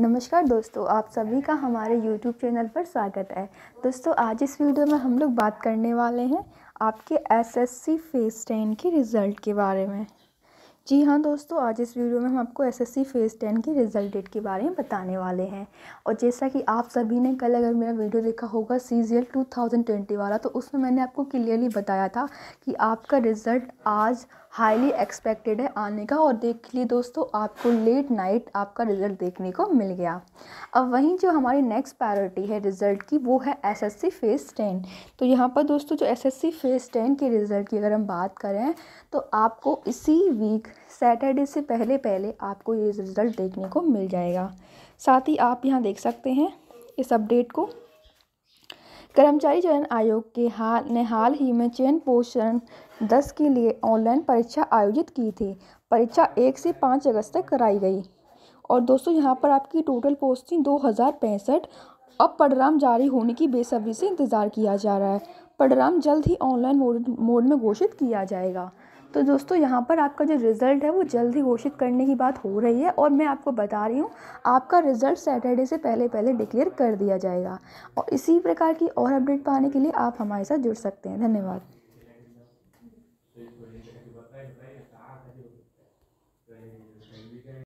नमस्कार दोस्तों आप सभी का हमारे YouTube चैनल पर स्वागत है दोस्तों आज इस वीडियो में हम लोग बात करने वाले हैं आपके एसएससी फेस टेन के रिज़ल्ट के बारे में जी हाँ दोस्तों आज इस वीडियो में हम आपको एसएससी फेस टेन के रिज़ल्ट डेट के बारे में बताने वाले हैं और जैसा कि आप सभी ने कल अगर मेरा वीडियो देखा होगा C G L two thousand twenty वाला तो उसमें मैंने आपको क्लियरली बताया था कि आपका रिज़ल्ट आज हाईली एक्सपेक्टेड है आने का और देख लिए दोस्तों आपको लेट नाइट आपका रिज़ल्ट देखने को मिल गया अब वहीं जो हमारी नेक्स्ट प्रायोरिटी है रिज़ल्ट की वो है एसएससी फेस टेन तो यहाँ पर दोस्तों जो एसएससी फेस टेन के रिज़ल्ट की अगर हम बात करें तो आपको इसी वीक सैटरडे से पहले पहले आपको ये रिज़ल्ट देखने को मिल जाएगा साथ ही आप यहाँ देख सकते हैं इस अपडेट को कर्मचारी चयन आयोग के हाल ने हाल ही में चयन पोषण दस के लिए ऑनलाइन परीक्षा आयोजित की थी परीक्षा एक से पाँच अगस्त तक कराई गई और दोस्तों यहाँ पर आपकी टोटल पोस्टिंग दो हज़ार पैंसठ अब पडराम जारी होने की बेसब्री से इंतज़ार किया जा रहा है पडराम जल्द ही ऑनलाइन मोड मोड में घोषित किया जाएगा तो दोस्तों यहाँ पर आपका जो रिज़ल्ट है वो जल्दी घोषित करने की बात हो रही है और मैं आपको बता रही हूँ आपका रिज़ल्ट सैटरडे से पहले पहले डिक्लेयर कर दिया जाएगा और इसी प्रकार की और अपडेट पाने के लिए आप हमारे साथ जुड़ सकते हैं धन्यवाद